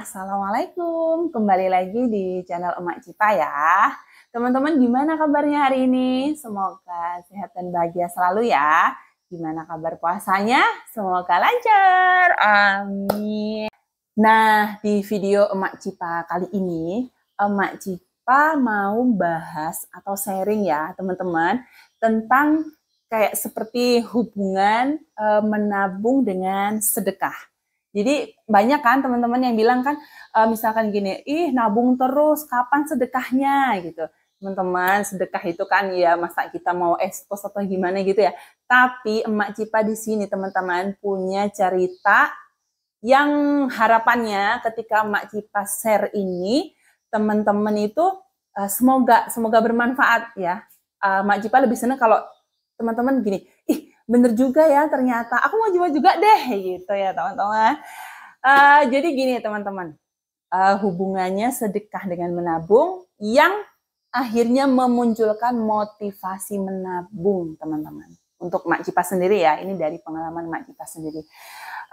Assalamualaikum, kembali lagi di channel Emak Cita ya. Teman-teman gimana kabarnya hari ini? Semoga sehat dan bahagia selalu ya. Gimana kabar puasanya? Semoga lancar. Amin. Nah, di video Emak Cipa kali ini, Emak Cipa mau bahas atau sharing ya teman-teman tentang kayak seperti hubungan e, menabung dengan sedekah. Jadi banyak kan teman-teman yang bilang kan uh, misalkan gini, ih nabung terus, kapan sedekahnya gitu. Teman-teman, sedekah itu kan ya masa kita mau ekspos atau gimana gitu ya. Tapi emak Cipa di sini teman-teman punya cerita yang harapannya ketika emak Cipa share ini teman-teman itu uh, semoga semoga bermanfaat ya. Uh, eh, Mak Cipa lebih senang kalau teman-teman gini, ih bener juga ya ternyata aku mau jual juga deh gitu ya teman-teman uh, jadi gini teman-teman uh, hubungannya sedekah dengan menabung yang akhirnya memunculkan motivasi menabung teman-teman untuk Mak Cipa sendiri ya ini dari pengalaman Mak Cipa sendiri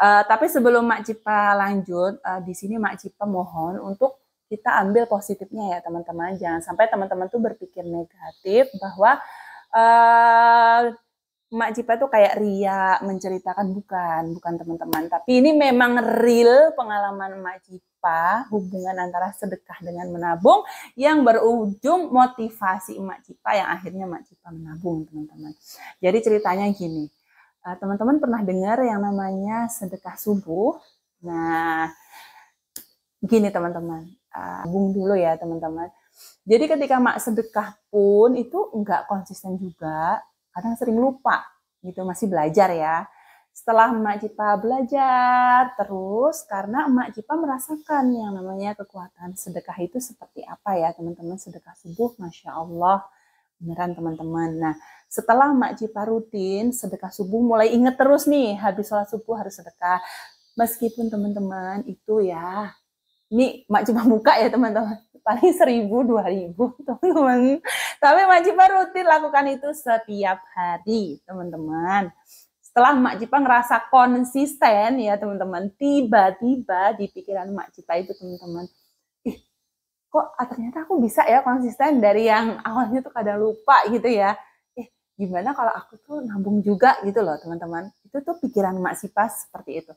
uh, tapi sebelum Mak Cipa lanjut uh, di sini Mak Cipa mohon untuk kita ambil positifnya ya teman-teman jangan sampai teman-teman tuh berpikir negatif bahwa uh, Mak Cipa tuh kayak ria menceritakan bukan, bukan teman-teman. Tapi ini memang real pengalaman Mak Cipa, hubungan antara sedekah dengan menabung yang berujung motivasi Mak Cipa yang akhirnya Mak Cipa menabung, teman-teman. Jadi ceritanya gini. Eh, teman-teman pernah dengar yang namanya sedekah subuh? Nah, gini teman-teman. Eh, Bung dulu ya, teman-teman. Jadi ketika mak sedekah pun itu enggak konsisten juga kadang sering lupa gitu masih belajar ya setelah emak Cipa belajar terus karena emak Cipa merasakan yang namanya kekuatan sedekah itu seperti apa ya teman-teman sedekah subuh masya Allah beneran teman-teman nah setelah emak Cipa rutin sedekah subuh mulai inget terus nih habis sholat subuh harus sedekah meskipun teman-teman itu ya ini emak Cipa buka ya teman-teman paling seribu dua ribu teman-teman tapi Mak Cipa rutin lakukan itu setiap hari teman-teman setelah Mak Cipa ngerasa konsisten ya teman-teman tiba-tiba di pikiran Mak Cipa itu teman-teman ih kok ah, ternyata aku bisa ya konsisten dari yang awalnya tuh kadang lupa gitu ya eh gimana kalau aku tuh nabung juga gitu loh teman-teman itu tuh pikiran Mak Cipa seperti itu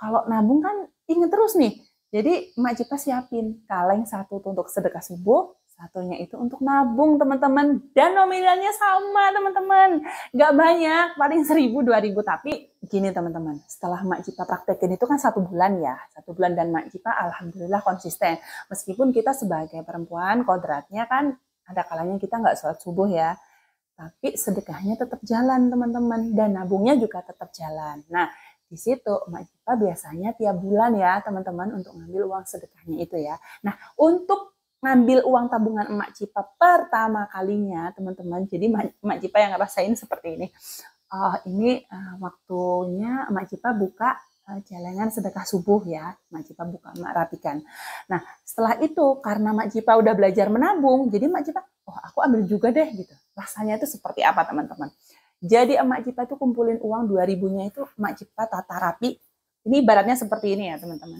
kalau nabung kan inget terus nih jadi Mak Cipa siapin kaleng satu untuk sedekah subuh, satunya itu untuk nabung teman-teman. Dan nominalnya sama teman-teman. Gak banyak, paling seribu dua ribu. Tapi gini teman-teman, setelah Mak Cipa praktekin itu kan satu bulan ya. Satu bulan dan Mak Cipa alhamdulillah konsisten. Meskipun kita sebagai perempuan kodratnya kan ada kalanya kita nggak sholat subuh ya. Tapi sedekahnya tetap jalan teman-teman. Dan nabungnya juga tetap jalan. Nah di situ emak Cipa biasanya tiap bulan ya teman-teman untuk ngambil uang sedekahnya itu ya. Nah untuk ngambil uang tabungan emak Cipa pertama kalinya teman-teman. Jadi emak Cipa yang ngerasain seperti ini. Oh, ini uh, waktunya emak Cipa buka ah, jalanan sedekah subuh ya. Emak Cipa buka, emak rapikan. Nah setelah itu karena emak Cipa udah belajar menabung, jadi emak Cipa, oh aku ambil juga deh gitu. Rasanya itu seperti apa teman-teman? Jadi emak cipta itu kumpulin uang 2000-nya itu emak cipta tata rapi. Ini ibaratnya seperti ini ya teman-teman.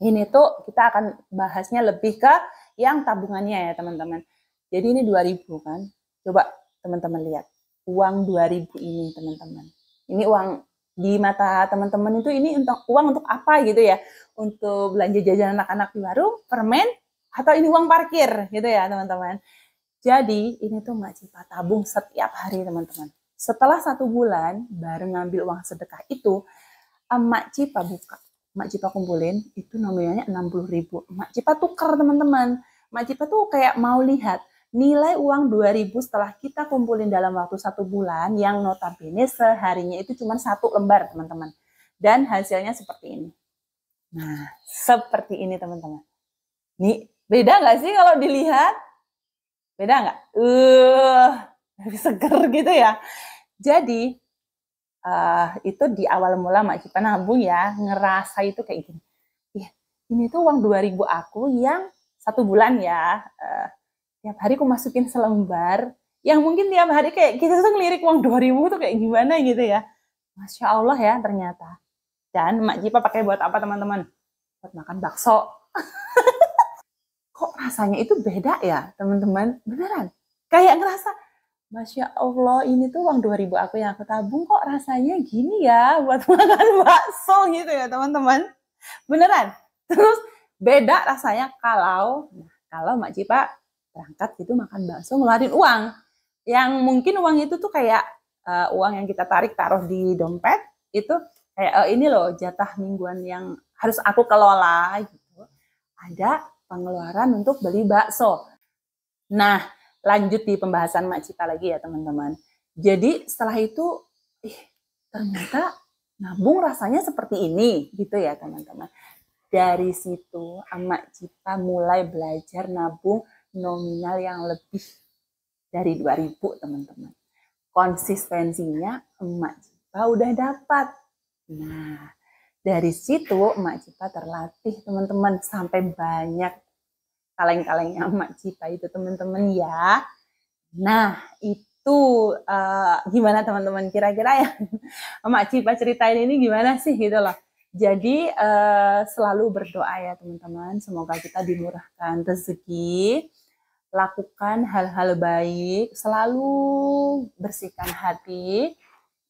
Ini tuh kita akan bahasnya lebih ke yang tabungannya ya teman-teman. Jadi ini 2000 kan. Coba teman-teman lihat. Uang 2000 ini teman-teman. Ini uang di mata teman-teman itu ini untuk uang untuk apa gitu ya? Untuk belanja jajan anak-anak di warung, permen, atau ini uang parkir gitu ya teman-teman. Jadi ini tuh Mbak Cipa tabung setiap hari teman-teman. Setelah satu bulan baru ngambil uang sedekah itu, Mak Cipa buka. Mak Cipa kumpulin itu nominalnya 60 ribu. Mak Cipa tuker teman-teman. Mak Cipa tuh kayak mau lihat nilai uang 2000 setelah kita kumpulin dalam waktu satu bulan yang notabene seharinya itu cuma satu lembar teman-teman. Dan hasilnya seperti ini. Nah, seperti ini teman-teman. Nih, beda nggak sih kalau dilihat? Beda nggak? Uh, lebih seger gitu ya. Jadi uh, itu di awal mula Mak Cipa nabung ya, ngerasa itu kayak gini. Ya, ini tuh uang 2000 aku yang satu bulan ya, uh, tiap hari aku masukin selembar, yang mungkin tiap hari kayak kita tuh ngelirik uang 2000 tuh kayak gimana gitu ya. Masya Allah ya ternyata. Dan Mak Cipa pakai buat apa teman-teman? Buat makan bakso. rasanya itu beda ya teman-teman beneran kayak ngerasa Masya Allah ini tuh uang 2000 aku yang aku tabung kok rasanya gini ya buat makan bakso gitu ya teman-teman beneran terus beda rasanya kalau nah, kalau Mak Cipa berangkat gitu makan bakso ngeluarin uang yang mungkin uang itu tuh kayak uh, uang yang kita tarik taruh di dompet itu kayak oh, ini loh jatah mingguan yang harus aku kelola gitu ada pengeluaran untuk beli bakso. Nah, lanjut di pembahasan Mak Cita lagi ya teman-teman. Jadi setelah itu, ih, ternyata nabung rasanya seperti ini gitu ya teman-teman. Dari situ Mak Cita mulai belajar nabung nominal yang lebih dari 2000 teman-teman. Konsistensinya Mak Cita udah dapat. Nah, dari situ Mak Cipa terlatih teman-teman sampai banyak kaleng-kalengnya Mak Cipa itu teman-teman ya. Nah itu uh, gimana teman-teman kira-kira ya Mak Cipa ceritain ini gimana sih gitu loh. Jadi uh, selalu berdoa ya teman-teman, semoga kita dimurahkan rezeki, lakukan hal-hal baik, selalu bersihkan hati,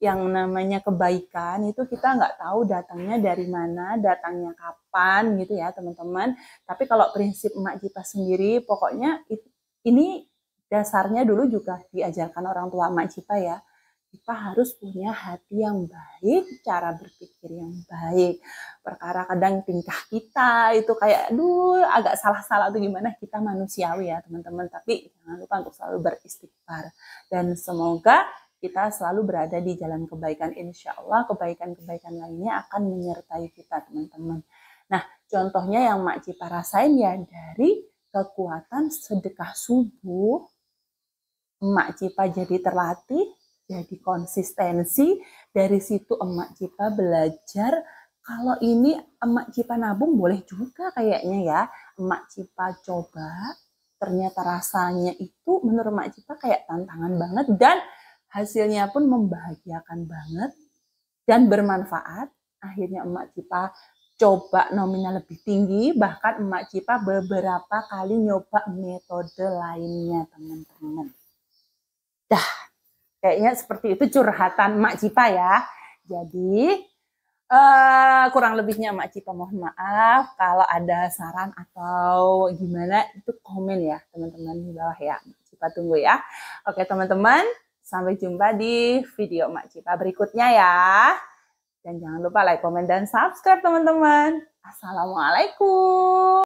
yang namanya kebaikan itu kita nggak tahu datangnya dari mana, datangnya kapan gitu ya teman-teman. Tapi kalau prinsip emak kita sendiri, pokoknya ini dasarnya dulu juga diajarkan orang tua emak kita ya. Kita harus punya hati yang baik, cara berpikir yang baik. Perkara kadang tingkah kita itu kayak, aduh agak salah-salah tuh gimana, kita manusiawi ya teman-teman. Tapi jangan lupa untuk selalu beristighfar. Dan semoga kita selalu berada di jalan kebaikan. Insya Allah kebaikan-kebaikan lainnya akan menyertai kita teman-teman. Nah contohnya yang Mak Cipa rasain ya dari kekuatan sedekah subuh, Emak Cipa jadi terlatih, jadi konsistensi, dari situ Emak Cipa belajar kalau ini Emak Cipa nabung boleh juga kayaknya ya. Emak Cipa coba, ternyata rasanya itu menurut Emak Cipa kayak tantangan banget dan hasilnya pun membahagiakan banget dan bermanfaat. Akhirnya emak Cipa coba nominal lebih tinggi, bahkan emak Cipa beberapa kali nyoba metode lainnya teman-teman. Dah, kayaknya seperti itu curhatan emak Cipa ya. Jadi Uh, kurang lebihnya emak Cipa mohon maaf kalau ada saran atau gimana itu komen ya teman-teman di bawah ya. Cipa tunggu ya. Oke teman-teman, Sampai jumpa di video Mak Cipa berikutnya ya. Dan jangan lupa like, komen, dan subscribe teman-teman. Assalamualaikum.